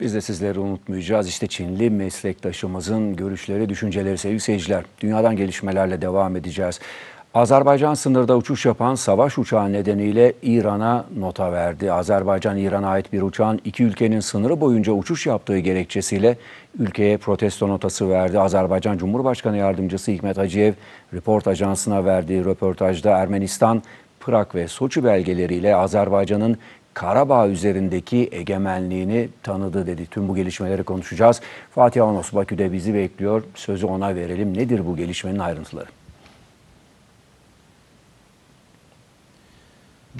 Biz de sizleri unutmayacağız. İşte Çinli meslektaşımızın görüşleri, düşünceleri sevgili seyirciler. Dünyadan gelişmelerle devam edeceğiz. Azerbaycan sınırda uçuş yapan savaş uçağı nedeniyle İran'a nota verdi. Azerbaycan İran'a ait bir uçağın iki ülkenin sınırı boyunca uçuş yaptığı gerekçesiyle ülkeye protesto notası verdi. Azerbaycan Cumhurbaşkanı Yardımcısı Hikmet Haciyev, Report Ajansı'na verdiği röportajda Ermenistan, Prag ve Soçi belgeleriyle Azerbaycan'ın Karabağ üzerindeki egemenliğini tanıdı dedi. Tüm bu gelişmeleri konuşacağız. Fatih Avanos Bakü'de bizi bekliyor. Sözü ona verelim. Nedir bu gelişmenin ayrıntıları?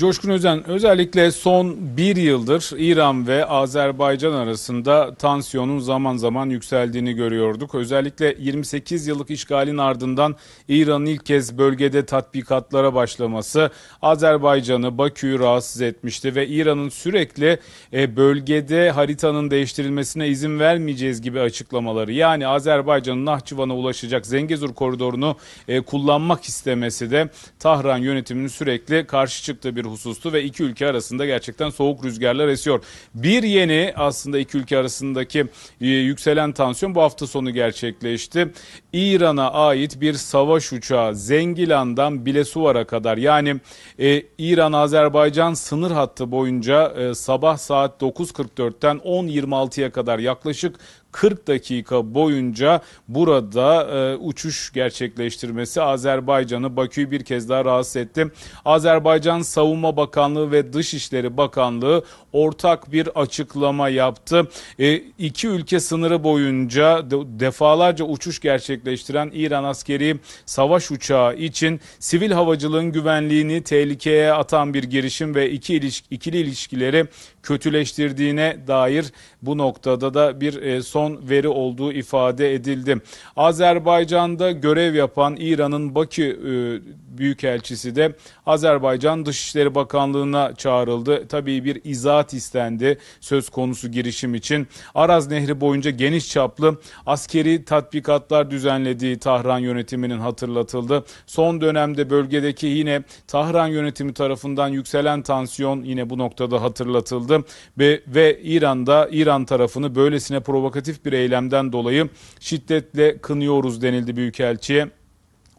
Coşkun Özen özellikle son bir yıldır İran ve Azerbaycan arasında tansiyonun zaman zaman yükseldiğini görüyorduk. Özellikle 28 yıllık işgalin ardından İran'ın ilk kez bölgede tatbikatlara başlaması Azerbaycan'ı Bakü'yü rahatsız etmişti ve İran'ın sürekli e, bölgede haritanın değiştirilmesine izin vermeyeceğiz gibi açıklamaları yani Azerbaycan'ın Nahçıvan'a ulaşacak Zengezur koridorunu e, kullanmak istemesi de Tahran yönetiminin sürekli karşı çıktığı bir husustu ve iki ülke arasında gerçekten soğuk rüzgarlar esiyor. Bir yeni aslında iki ülke arasındaki e, yükselen tansiyon bu hafta sonu gerçekleşti. İran'a ait bir savaş uçağı Zengilan'dan Bilesuvar'a kadar yani e, İran-Azerbaycan sınır hattı boyunca e, sabah saat 9.44'ten 10.26'ya kadar yaklaşık 40 dakika boyunca burada e, uçuş gerçekleştirmesi Azerbaycan'ı Bakü'yü bir kez daha rahatsız etti. Azerbaycan Savunma Bakanlığı ve Dışişleri Bakanlığı ortak bir açıklama yaptı. E, iki ülke sınırı boyunca defalarca uçuş gerçekleştiren İran askeri savaş uçağı için sivil havacılığın güvenliğini tehlikeye atan bir girişim ve iki iliş, ikili ilişkileri kötüleştirdiğine dair bu noktada da bir e, son veri olduğu ifade edildi. Azerbaycan'da görev yapan İran'ın Bakü e, Büyükelçisi de Azerbaycan Dışişleri Bakanlığı'na çağrıldı. Tabii bir izahat istendi söz konusu girişim için. Araz Nehri boyunca geniş çaplı askeri tatbikatlar düzenlediği Tahran yönetiminin hatırlatıldı. Son dönemde bölgedeki yine Tahran yönetimi tarafından yükselen tansiyon yine bu noktada hatırlatıldı ve, ve İran'da İran tarafını böylesine provokatif bir eylemden dolayı şiddetle kınıyoruz denildi Büyükelçi'ye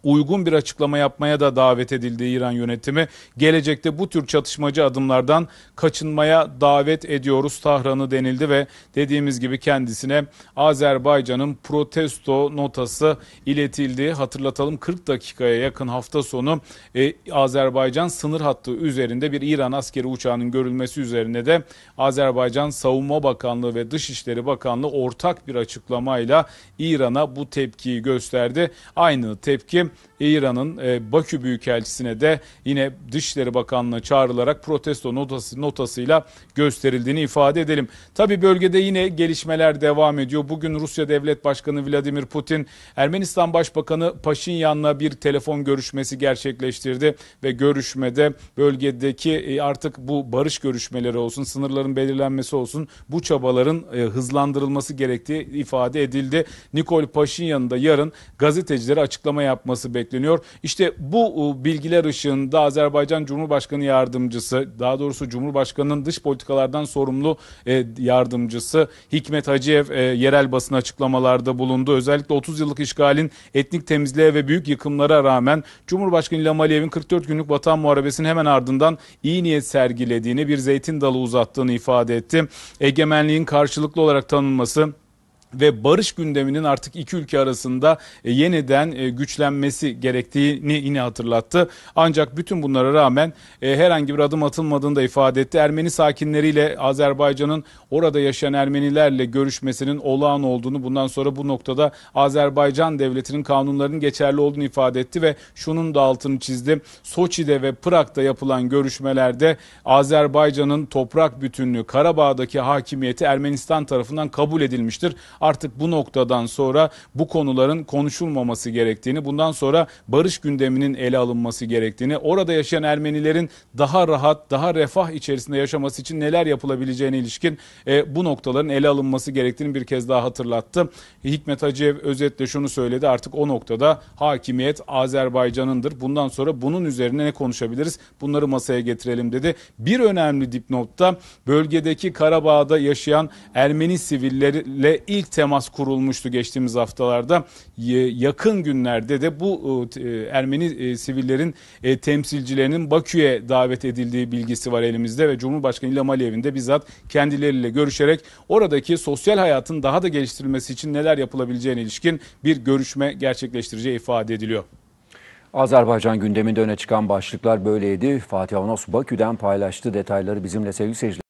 uygun bir açıklama yapmaya da davet edildi İran yönetimi. Gelecekte bu tür çatışmacı adımlardan kaçınmaya davet ediyoruz Tahran'ı denildi ve dediğimiz gibi kendisine Azerbaycan'ın protesto notası iletildi. Hatırlatalım 40 dakikaya yakın hafta sonu e, Azerbaycan sınır hattı üzerinde bir İran askeri uçağının görülmesi üzerine de Azerbaycan Savunma Bakanlığı ve Dışişleri Bakanlığı ortak bir açıklamayla İran'a bu tepkiyi gösterdi. Aynı tepki İran'ın e, Bakü Büyükelçisi'ne de yine Dışişleri Bakanlığı çağrılarak protesto notası, notasıyla gösterildiğini ifade edelim. Tabi bölgede yine gelişmeler devam ediyor. Bugün Rusya Devlet Başkanı Vladimir Putin Ermenistan Başbakanı Paşinyan'la bir telefon görüşmesi gerçekleştirdi ve görüşmede bölgedeki e, artık bu barış görüşmeleri olsun, sınırların belirlenmesi olsun bu çabaların e, hızlandırılması gerektiği ifade edildi. Nikol Paşinyan'ın da yarın gazetecilere açıklama yapması olması bekleniyor. İşte bu e, bilgiler ışığında Azerbaycan Cumhurbaşkanı yardımcısı, daha doğrusu Cumhurbaşkanı'nın dış politikalardan sorumlu e, yardımcısı Hikmet Hacıyev e, yerel basın açıklamalarda bulundu. Özellikle 30 yıllık işgalin etnik temizliğe ve büyük yıkımlara rağmen Cumhurbaşkanı İlham Aliyev'in 44 günlük vatan muharebesinin hemen ardından iyi niyet sergilediğini, bir zeytin dalı uzattığını ifade etti. Egemenliğin karşılıklı olarak tanınması ve barış gündeminin artık iki ülke arasında e, yeniden e, güçlenmesi gerektiğini yine hatırlattı. Ancak bütün bunlara rağmen e, herhangi bir adım atılmadığını da ifade etti. Ermeni sakinleriyle Azerbaycan'ın orada yaşayan Ermenilerle görüşmesinin olağan olduğunu bundan sonra bu noktada Azerbaycan devletinin kanunlarının geçerli olduğunu ifade etti ve şunun da altını çizdi. Soçi'de ve Pırak'ta yapılan görüşmelerde Azerbaycan'ın toprak bütünlüğü Karabağ'daki hakimiyeti Ermenistan tarafından kabul edilmiştir artık bu noktadan sonra bu konuların konuşulmaması gerektiğini, bundan sonra barış gündeminin ele alınması gerektiğini, orada yaşayan Ermenilerin daha rahat, daha refah içerisinde yaşaması için neler yapılabileceğine ilişkin e, bu noktaların ele alınması gerektiğini bir kez daha hatırlattı. Hikmet Hacıyev özetle şunu söyledi artık o noktada hakimiyet Azerbaycan'ındır. Bundan sonra bunun üzerine ne konuşabiliriz? Bunları masaya getirelim dedi. Bir önemli dipnotta bölgedeki Karabağ'da yaşayan Ermeni sivillerle ilk temas kurulmuştu geçtiğimiz haftalarda. Yakın günlerde de bu e, Ermeni e, sivillerin e, temsilcilerinin Bakü'ye davet edildiği bilgisi var elimizde ve Cumhurbaşkanı İlham Aliyev'in de bizzat kendileriyle görüşerek oradaki sosyal hayatın daha da geliştirilmesi için neler yapılabileceğine ilişkin bir görüşme gerçekleştireceği ifade ediliyor. Azerbaycan gündeminde öne çıkan başlıklar böyleydi. Fatih Avanos Bakü'den paylaştı detayları bizimle sevgili seyirciler.